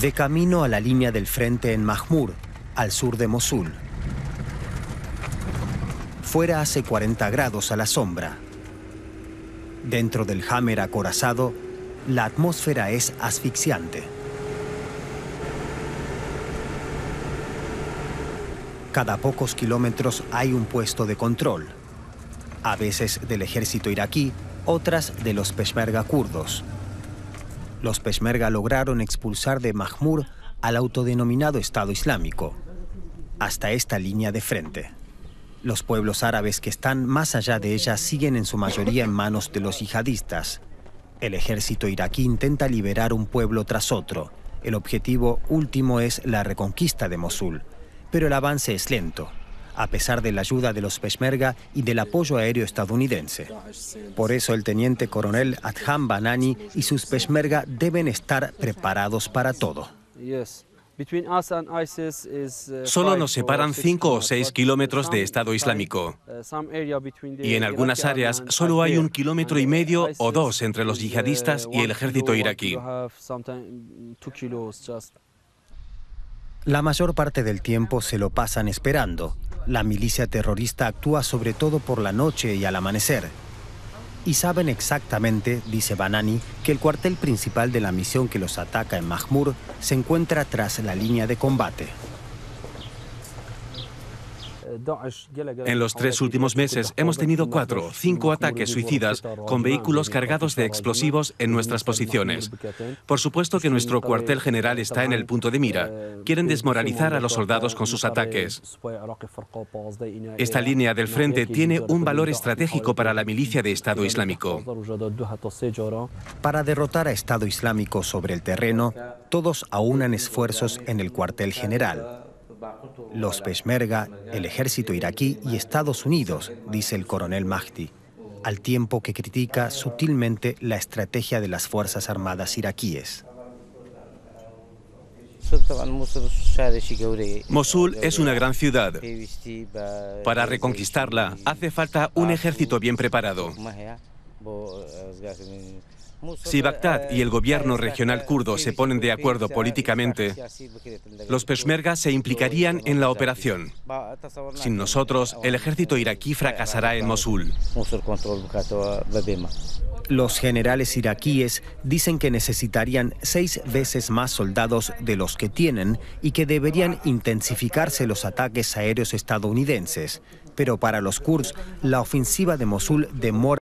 de camino a la línea del frente en Mahmur, al sur de Mosul. Fuera hace 40 grados a la sombra. Dentro del Hammer acorazado, la atmósfera es asfixiante. Cada pocos kilómetros hay un puesto de control, a veces del ejército iraquí, otras de los peshmerga kurdos. Los peshmerga lograron expulsar de Mahmur al autodenominado Estado Islámico, hasta esta línea de frente. Los pueblos árabes que están más allá de ella siguen en su mayoría en manos de los yihadistas. El ejército iraquí intenta liberar un pueblo tras otro. El objetivo último es la reconquista de Mosul, pero el avance es lento a pesar de la ayuda de los Peshmerga y del apoyo aéreo estadounidense. Por eso el teniente coronel Adham Banani y sus Peshmerga deben estar preparados para todo. Uh, solo nos separan 5 o 6 kilómetros de Estado Islámico. Uh, y en algunas áreas solo hay un kilómetro y medio o dos entre los yihadistas uh, y el ejército iraquí. La mayor parte del tiempo se lo pasan esperando. La milicia terrorista actúa sobre todo por la noche y al amanecer. Y saben exactamente, dice Banani, que el cuartel principal de la misión que los ataca en Mahmur se encuentra tras la línea de combate. En los tres últimos meses hemos tenido cuatro, cinco ataques suicidas con vehículos cargados de explosivos en nuestras posiciones. Por supuesto que nuestro cuartel general está en el punto de mira. Quieren desmoralizar a los soldados con sus ataques. Esta línea del frente tiene un valor estratégico para la milicia de Estado Islámico. Para derrotar a Estado Islámico sobre el terreno, todos aunan esfuerzos en el cuartel general los Peshmerga, el ejército iraquí y Estados Unidos, dice el coronel Mahdi, al tiempo que critica sutilmente la estrategia de las Fuerzas Armadas iraquíes. Mosul es una gran ciudad. Para reconquistarla hace falta un ejército bien preparado. Si Bagdad y el gobierno regional kurdo se ponen de acuerdo políticamente, los peshmergas se implicarían en la operación. Sin nosotros, el ejército iraquí fracasará en Mosul. Los generales iraquíes dicen que necesitarían seis veces más soldados de los que tienen y que deberían intensificarse los ataques aéreos estadounidenses. Pero para los kurds, la ofensiva de Mosul demora